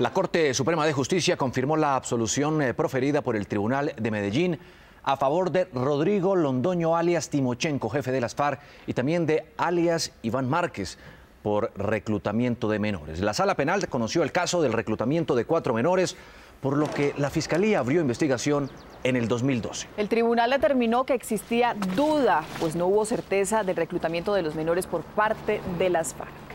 La Corte Suprema de Justicia confirmó la absolución eh, proferida por el Tribunal de Medellín a favor de Rodrigo Londoño alias Timochenko, jefe de las FARC, y también de alias Iván Márquez por reclutamiento de menores. La sala penal conoció el caso del reclutamiento de cuatro menores, por lo que la Fiscalía abrió investigación en el 2012. El tribunal determinó que existía duda, pues no hubo certeza del reclutamiento de los menores por parte de las FARC.